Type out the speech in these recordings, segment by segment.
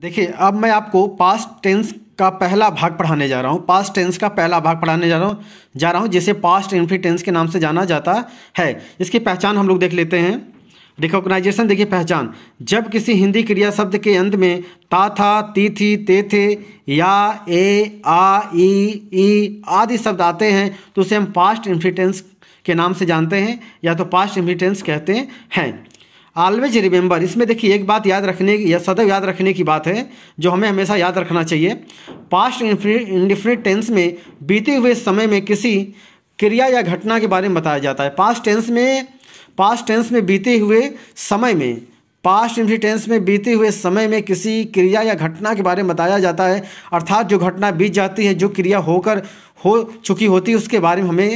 देखिए अब मैं आपको पास्ट टेंस का पहला भाग पढ़ाने जा रहा हूँ पास्ट टेंस का पहला भाग पढ़ाने जा रहा हूँ जा रहा हूँ जिसे पास्ट इन्फिनिट टेंस के नाम से जाना जाता है इसकी पहचान हम लोग देख लेते हैं रिकॉग्नाइजेशन देखिए पहचान जब किसी हिंदी क्रिया शब्द के अंत में ता था ती थी ते थे या ए आ ई ई आदि शब्द आते हैं तो उसे हम पास्ट टेंस के नाम से जानते हैं या तो पास्ट टेंस कहते हैं ऑलवेज रिमेंबर इसमें देखिए एक बात याद रखने की या सदैव याद रखने की बात है जो हमें हमेशा याद रखना चाहिए पास्ट इंडिफिनिट टेंस में बीते हुए समय में किसी क्रिया या घटना के बारे में बताया जाता है पास्ट टेंस में पास्ट टेंस में बीते हुए समय में पास्ट इंफिनिट टेंस में बीते हुए समय में किसी क्रिया या घटना के बारे में बताया जाता है अर्थात जो घटना बीत जाती है जो क्रिया होकर हो चुकी होती है उसके बारे में हमें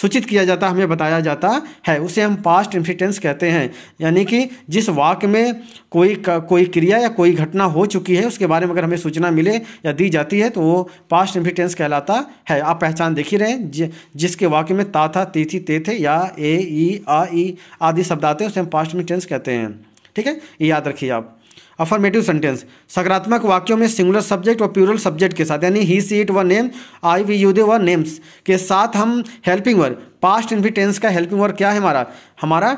सूचित किया जाता हमें बताया जाता है उसे हम पास्ट इन्फिटेंस कहते हैं यानी कि जिस वाक्य में कोई कोई क्रिया या कोई घटना हो चुकी है उसके बारे में अगर हमें सूचना मिले या दी जाती है तो वो पास्ट इन्फिटेंस कहलाता है आप पहचान देख ही रहे हैं जि, जिसके वाक्य में ता था थी ते थे या ए ई आ ई आदि शब्द आते हैं उसे हम पास्ट इन्फिटेंस कहते हैं ठीक है ये याद रखिए आप अफर्मेटिव सेंटेंस सकारात्मक वाक्यों में सिंगुलर सब्जेक्ट और प्यूरल सब्जेक्ट के साथ यानी ही सी इट व name I we you they व नेम्स के साथ हम हेल्पिंग वर्ग पास्ट इन्फिटेंस का हेल्पिंग वर्ग क्या है हमारा हमारा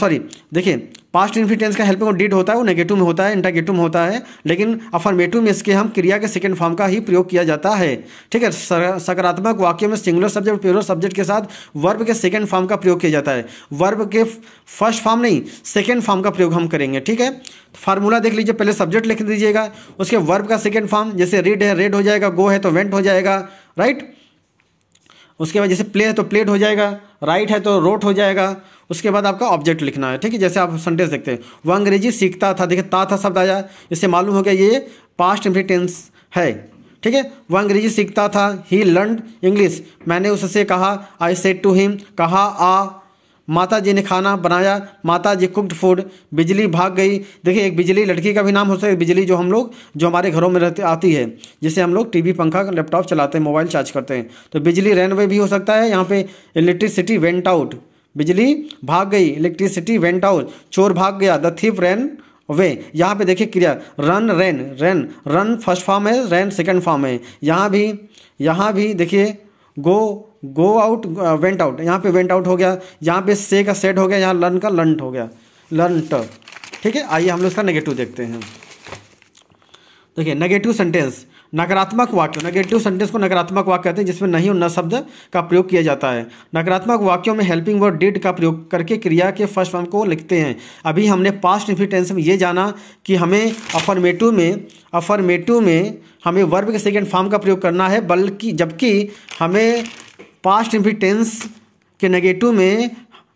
सॉरी देखिए पास्ट इन्फिटेंस का हेल्पिंग डिड होता है वो नेगेटिव में होता है इंटागेटिव में होता है लेकिन अफर्मेटिव में इसके हम क्रिया के सेकेंड फॉर्म का ही प्रयोग किया जाता है ठीक है सकारात्मक वाक्य में सिंगुलर सब्जेक्ट प्योर सब्जेक्ट के साथ वर्ब के सेकेंड फॉर्म का प्रयोग किया जाता है वर्ब के फर्स्ट फॉर्म नहीं सेकेंड फॉर्म का प्रयोग हम करेंगे ठीक है फार्मूला देख लीजिए पहले सब्जेक्ट लिख दीजिएगा उसके वर्ब का सेकेंड फॉर्म जैसे रीड है रेड हो जाएगा गो है तो वेंट हो जाएगा राइट उसके बाद जैसे प्ले है तो प्लेट हो जाएगा राइट है तो रोट हो जाएगा उसके बाद आपका ऑब्जेक्ट लिखना है ठीक है जैसे आप सेंटेंस देखते हैं वह अंग्रेजी सीखता था देखिए ता था शब्द आया इससे मालूम हो गया ये पास्ट इम्प्रिटेंस है ठीक है वह अंग्रेजी सीखता था ही लर्न इंग्लिश मैंने उससे कहा आई सेट टू हिम कहा आ माता जी ने खाना बनाया माता जी कुक्ड फूड बिजली भाग गई देखिए एक बिजली लड़की का भी नाम हो सकता है बिजली जो हम लोग जो हमारे घरों में रहती आती है जिसे हम लोग टीवी पंखा लैपटॉप चलाते हैं मोबाइल चार्ज करते हैं तो बिजली रेन वे भी हो सकता है यहाँ पे इलेक्ट्रिसिटी वेंट आउट बिजली भाग गई इलेक्ट्रिसिटी वेंट आउट चोर भाग गया द थीप रैन वे यहाँ पे देखिए क्रिया run ran ran run first form है रैन सेकेंड फॉर्म है यहाँ भी यहाँ भी देखिए go go out went out यहाँ पे वेंट आउट हो गया यहाँ पे से का सेट हो गया यहाँ लर्न का लंट हो गया लर्नट ठीक है आइए हम लोग इसका नेगेटिव देखते हैं देखिए नेगेटिव सेंटेंस नकारात्मक वाक्य नेगेटिव सेंटेंस को नकारात्मक वाक्य कहते हैं जिसमें नहीं और न शब्द का प्रयोग किया जाता है नकारात्मक वाक्यों में हेल्पिंग वर्ड डिड का प्रयोग करके क्रिया के फर्स्ट फॉर्म को लिखते हैं अभी हमने पास्ट टेंस में ये जाना कि हमें अफर्मेटिव में अफर्मेटिव में हमें वर्ब के सेकेंड फॉर्म का प्रयोग करना है बल्कि जबकि हमें पास्ट इन्फिटेंस के नेगेटिव में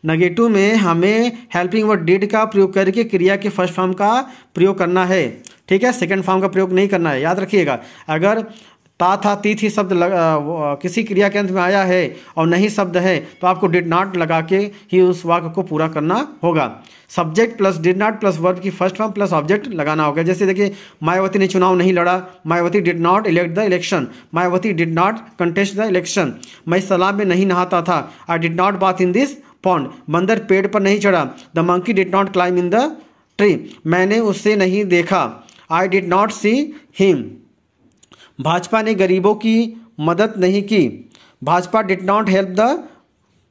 नेगेटिव में हमें हेल्पिंग वर्ड डिड का प्रयोग करके क्रिया के फर्स्ट फॉर्म का प्रयोग करना है ठीक है सेकेंड फॉर्म का प्रयोग नहीं करना है याद रखिएगा अगर ता था थी शब्द किसी क्रिया के अंत में आया है और नहीं शब्द है तो आपको डिड नॉट लगा के ही उस वाक्य को पूरा करना होगा subject plus did not plus verb की फर्स्ट फॉर्म प्लस ऑब्जेक्ट लगाना होगा जैसे देखिए मायावती ने चुनाव नहीं लड़ा Mayawati did not elect the election Mayawati did not contest the election मैं सलाब में नहीं नहाता था I did not bath in this pond बंदर पेड़ पर नहीं चढ़ा the monkey did not climb in the tree मैंने उससे नहीं देखा I did not see him Bhajpa ने गरीबों की मदद नहीं की Bhajpa did not help the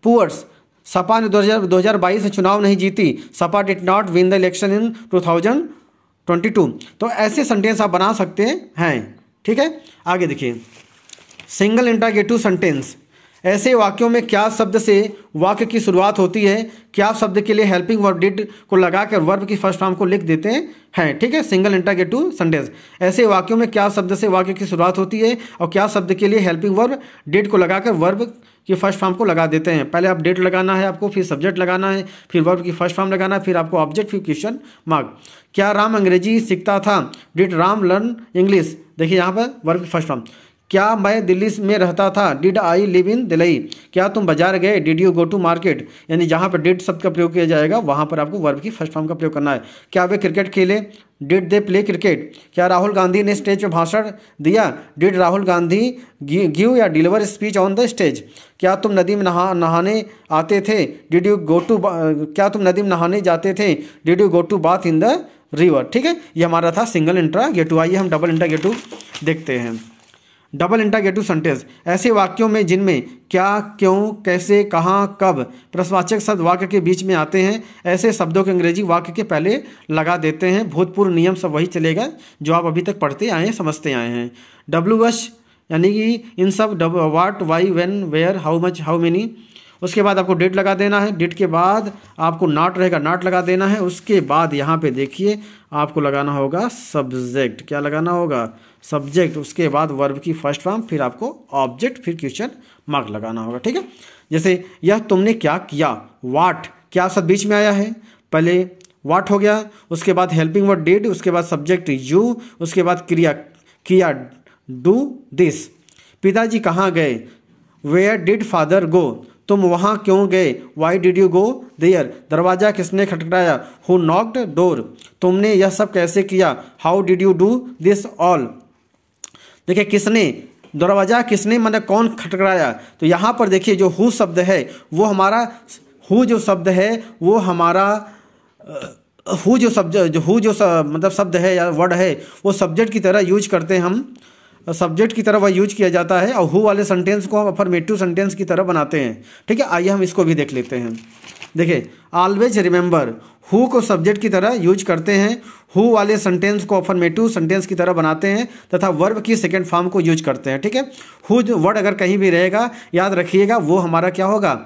poors Sapa ने 2022 में चुनाव नहीं जीती Sapa did not win the election in 2022 तो ऐसे सेंटेंस आप बना सकते हैं ठीक है आगे देखिए सिंगल इंटागेटिव सेंटेंस ऐसे वाक्यों में क्या शब्द से वाक्य की शुरुआत होती है क्या शब्द के लिए हेल्पिंग वर्ब डिड को लगाकर वर्ब की फर्स्ट फॉर्म को लिख देते हैं ठीक है सिंगल इंटरगेटिव सेंटेंस ऐसे वाक्यों में क्या शब्द से वाक्य की शुरुआत होती है और क्या शब्द के लिए हेल्पिंग वर्ब डिड को लगाकर वर्ब की फर्स्ट फॉर्म को लगा देते हैं पहले आप डेट लगाना है आपको फिर सब्जेक्ट लगाना है फिर वर्ब की फर्स्ट फॉर्म लगाना है फिर आपको ऑब्जेक्ट फिर क्वेश्चन मार्क क्या राम अंग्रेजी सीखता था डिट राम लर्न इंग्लिश देखिए यहाँ पर वर्ब की फर्स्ट फॉर्म क्या मैं दिल्ली में रहता था did I live in Delhi क्या तुम बाजार गए did you go to market यानी जहाँ पर डिड शब्द का प्रयोग किया जाएगा वहाँ पर आपको वर्ब की फर्स्ट फॉर्म का प्रयोग करना है क्या वे क्रिकेट खेले डिड दे प्ले क्रिकेट क्या राहुल गांधी ने स्टेज पर भाषण दिया डिड राहुल गांधी गिव या deliver speech on the stage क्या तुम नदी में नहा नहाने आते थे डिड यू गो टू क्या तुम नदी में नहाने जाते थे did you go to bath in the river ठीक है ये हमारा था सिंगल इंट्रा गेटू आइए हम डबल इंट्रा गेटू देखते हैं डबल इंटागेटिव सेंटेंस ऐसे वाक्यों में जिनमें क्या क्यों कैसे कहाँ कब प्रश्नवाचक शब्द वाक्य के बीच में आते हैं ऐसे शब्दों के अंग्रेजी वाक्य के पहले लगा देते हैं भूतपूर्व नियम सब वही चलेगा जो आप अभी तक पढ़ते आए हैं समझते आए हैं डब्ल्यू एच यानी कि इन सब डब what why when where how much how many उसके बाद आपको डेट लगा देना है डेट के बाद आपको नाट रहेगा नाट लगा देना है उसके बाद यहाँ पे देखिए आपको लगाना होगा सब्जेक्ट क्या लगाना होगा सब्जेक्ट उसके बाद वर्ब की फर्स्ट फॉर्म फिर आपको ऑब्जेक्ट फिर क्वेश्चन मार्क लगाना होगा ठीक है जैसे यह तुमने क्या किया वाट क्या सब बीच में आया है पहले वाट हो गया उसके बाद हेल्पिंग वर्ड डेड उसके बाद सब्जेक्ट यू उसके बाद क्रिया किया डू दिस पिताजी कहाँ गए वेयर डिड फादर गो तुम वहाँ क्यों गए why did you go there दरवाज़ा किसने खटखटाया हु नॉक्ड डोर तुमने यह सब कैसे किया how did you do this all देखिए किसने दरवाज़ा किसने मैंने कौन खटखटाया तो यहाँ पर देखिए जो हु शब्द है वो हमारा हु जो शब्द है वो हमारा हु uh, जो शब्द हु जो मतलब शब्द है या वर्ड है वो सब्जेक्ट की तरह यूज करते हम सब्जेक्ट की तरह वह यूज किया जाता है और हु वाले सेंटेंस को हम अफर्मेटिव सेंटेंस की तरह बनाते हैं ठीक है आइए हम इसको भी देख लेते हैं देखिए ऑलवेज रिमेंबर हु को सब्जेक्ट की तरह यूज करते हैं हु वाले सेंटेंस को अफर्मेटिव सेंटेंस की तरह बनाते हैं तथा वर्ब की सेकेंड फॉर्म को यूज करते हैं ठीक है हु वर्ड अगर कहीं भी रहेगा याद रखिएगा वो हमारा क्या होगा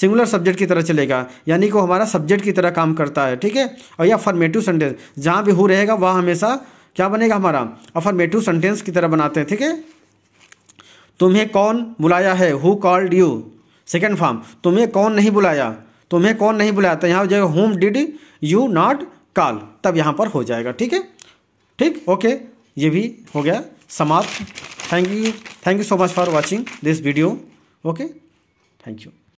सिंगुलर सब्जेक्ट की तरह चलेगा यानी कि हमारा सब्जेक्ट की तरह काम करता है ठीक है और या फॉर्मेटिव सेंटेंस जहाँ भी हु रहेगा वह हमेशा क्या बनेगा हमारा अफर्मेटिव सेंटेंस की तरह बनाते हैं ठीक है तुम्हें कौन बुलाया है who called you second form तुम्हें कौन नहीं बुलाया तुम्हें कौन नहीं बुलाया तो यहाँ हो जाएगा whom did you not call तब यहाँ पर हो जाएगा ठीक है ठीक ओके ये भी हो गया समाप्त thank you thank you so much for watching this video okay thank you